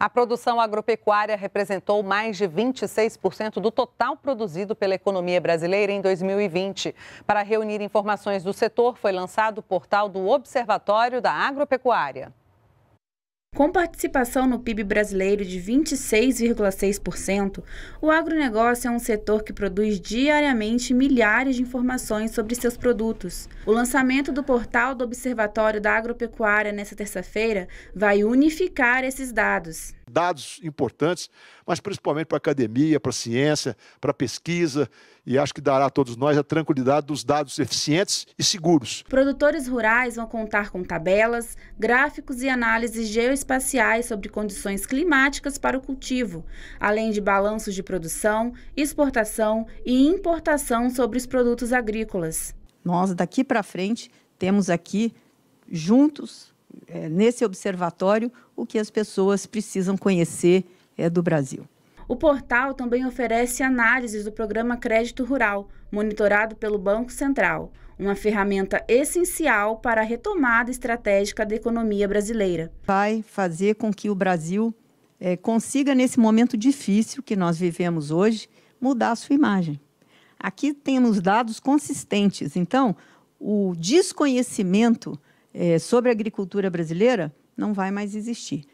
A produção agropecuária representou mais de 26% do total produzido pela economia brasileira em 2020. Para reunir informações do setor, foi lançado o portal do Observatório da Agropecuária. Com participação no PIB brasileiro de 26,6%, o agronegócio é um setor que produz diariamente milhares de informações sobre seus produtos. O lançamento do portal do Observatório da Agropecuária nesta terça-feira vai unificar esses dados. Dados importantes, mas principalmente para a academia, para a ciência, para a pesquisa, e acho que dará a todos nós a tranquilidade dos dados eficientes e seguros. Produtores rurais vão contar com tabelas, gráficos e análises geoespaciais geoespaciais sobre condições climáticas para o cultivo, além de balanços de produção, exportação e importação sobre os produtos agrícolas. Nós, daqui para frente, temos aqui, juntos, é, nesse observatório, o que as pessoas precisam conhecer é, do Brasil. O portal também oferece análises do programa Crédito Rural, monitorado pelo Banco Central uma ferramenta essencial para a retomada estratégica da economia brasileira. Vai fazer com que o Brasil é, consiga, nesse momento difícil que nós vivemos hoje, mudar a sua imagem. Aqui temos dados consistentes, então, o desconhecimento é, sobre a agricultura brasileira não vai mais existir.